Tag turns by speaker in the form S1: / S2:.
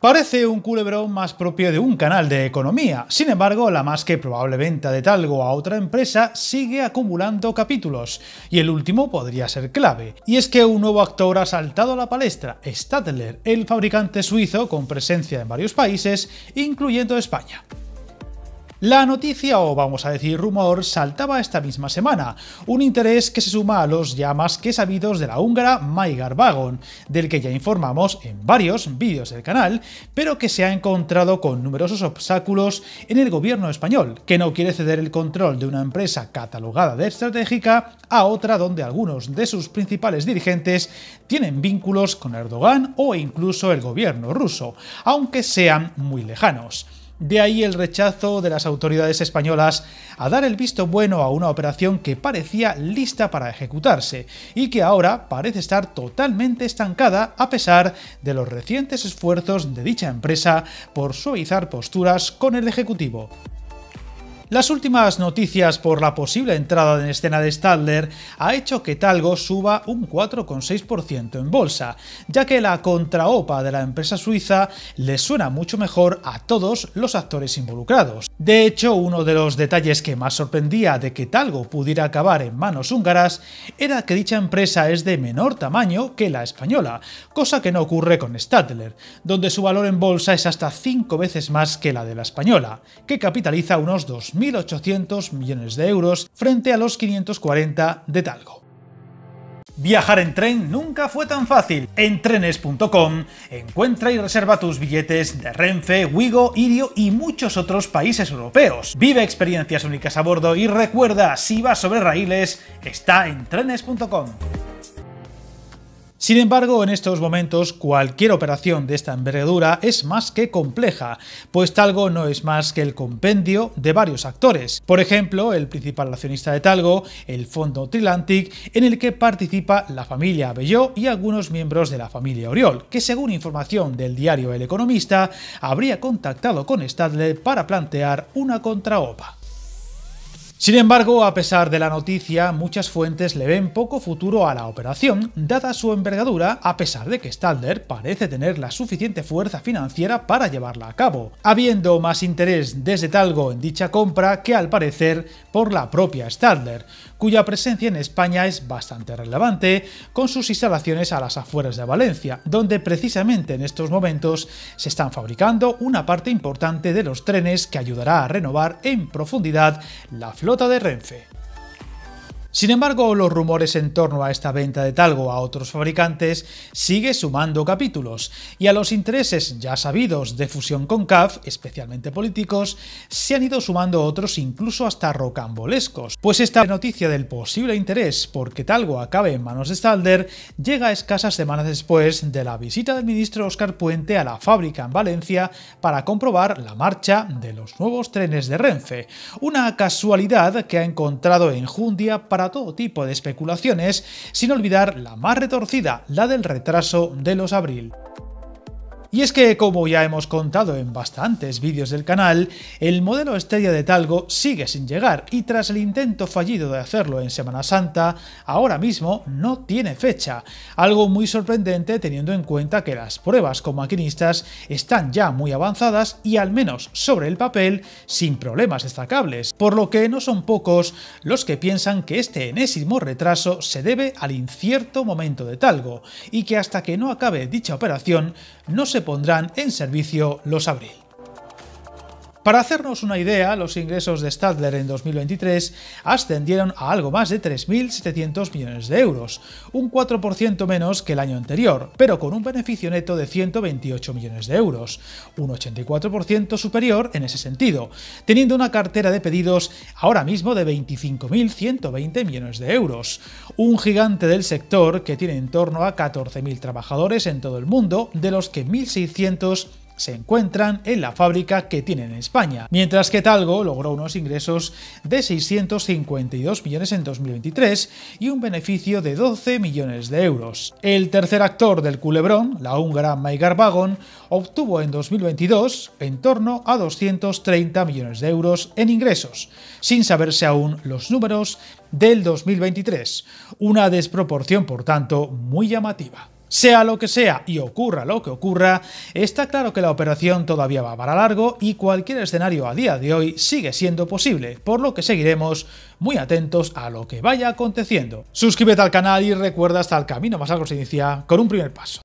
S1: Parece un culebrón más propio de un canal de economía, sin embargo la más que probable venta de Talgo a otra empresa sigue acumulando capítulos, y el último podría ser clave, y es que un nuevo actor ha saltado a la palestra, Stadler, el fabricante suizo con presencia en varios países, incluyendo España. La noticia, o vamos a decir rumor, saltaba esta misma semana, un interés que se suma a los ya más que sabidos de la húngara Maigar Vagon, del que ya informamos en varios vídeos del canal, pero que se ha encontrado con numerosos obstáculos en el gobierno español, que no quiere ceder el control de una empresa catalogada de estratégica a otra donde algunos de sus principales dirigentes tienen vínculos con Erdogan o incluso el gobierno ruso, aunque sean muy lejanos. De ahí el rechazo de las autoridades españolas a dar el visto bueno a una operación que parecía lista para ejecutarse y que ahora parece estar totalmente estancada a pesar de los recientes esfuerzos de dicha empresa por suavizar posturas con el Ejecutivo. Las últimas noticias por la posible entrada en escena de Stadler ha hecho que Talgo suba un 4,6% en bolsa, ya que la contraopa de la empresa suiza le suena mucho mejor a todos los actores involucrados. De hecho, uno de los detalles que más sorprendía de que Talgo pudiera acabar en manos húngaras era que dicha empresa es de menor tamaño que la española, cosa que no ocurre con Stadler, donde su valor en bolsa es hasta 5 veces más que la de la española, que capitaliza unos 2. 1.800 millones de euros frente a los 540 de Talgo. Viajar en tren nunca fue tan fácil. En trenes.com encuentra y reserva tus billetes de Renfe, Wigo, Irio y muchos otros países europeos. Vive experiencias únicas a bordo y recuerda, si vas sobre raíles, está en trenes.com. Sin embargo, en estos momentos cualquier operación de esta envergadura es más que compleja, pues Talgo no es más que el compendio de varios actores. Por ejemplo, el principal accionista de Talgo, el Fondo Trilantic, en el que participa la familia Abelló y algunos miembros de la familia Oriol, que según información del diario El Economista, habría contactado con Stadler para plantear una contraopa. Sin embargo, a pesar de la noticia, muchas fuentes le ven poco futuro a la operación, dada su envergadura, a pesar de que Stalder parece tener la suficiente fuerza financiera para llevarla a cabo, habiendo más interés desde Talgo en dicha compra que al parecer por la propia Stalder cuya presencia en España es bastante relevante, con sus instalaciones a las afueras de Valencia, donde precisamente en estos momentos se están fabricando una parte importante de los trenes que ayudará a renovar en profundidad la flota de Renfe. Sin embargo, los rumores en torno a esta venta de Talgo a otros fabricantes sigue sumando capítulos, y a los intereses ya sabidos de fusión con CAF, especialmente políticos, se han ido sumando otros incluso hasta rocambolescos, pues esta noticia del posible interés por que Talgo acabe en manos de Stalder llega escasas semanas después de la visita del ministro Oscar Puente a la fábrica en Valencia para comprobar la marcha de los nuevos trenes de Renfe, una casualidad que ha encontrado en Jundia para todo tipo de especulaciones, sin olvidar la más retorcida, la del retraso de los abril. Y es que, como ya hemos contado en bastantes vídeos del canal, el modelo estrella de Talgo sigue sin llegar y tras el intento fallido de hacerlo en Semana Santa, ahora mismo no tiene fecha, algo muy sorprendente teniendo en cuenta que las pruebas con maquinistas están ya muy avanzadas y al menos sobre el papel sin problemas destacables, por lo que no son pocos los que piensan que este enésimo retraso se debe al incierto momento de Talgo y que hasta que no acabe dicha operación no se pondrán en servicio los Abril. Para hacernos una idea, los ingresos de Stadler en 2023 ascendieron a algo más de 3.700 millones de euros, un 4% menos que el año anterior, pero con un beneficio neto de 128 millones de euros, un 84% superior en ese sentido, teniendo una cartera de pedidos ahora mismo de 25.120 millones de euros, un gigante del sector que tiene en torno a 14.000 trabajadores en todo el mundo, de los que 1.600 se encuentran en la fábrica que tienen en España, mientras que Talgo logró unos ingresos de 652 millones en 2023 y un beneficio de 12 millones de euros. El tercer actor del culebrón, la húngara Maigar Vagon, obtuvo en 2022 en torno a 230 millones de euros en ingresos, sin saberse aún los números del 2023, una desproporción por tanto muy llamativa. Sea lo que sea y ocurra lo que ocurra, está claro que la operación todavía va para largo y cualquier escenario a día de hoy sigue siendo posible, por lo que seguiremos muy atentos a lo que vaya aconteciendo. Suscríbete al canal y recuerda hasta el camino más largo se inicia con un primer paso.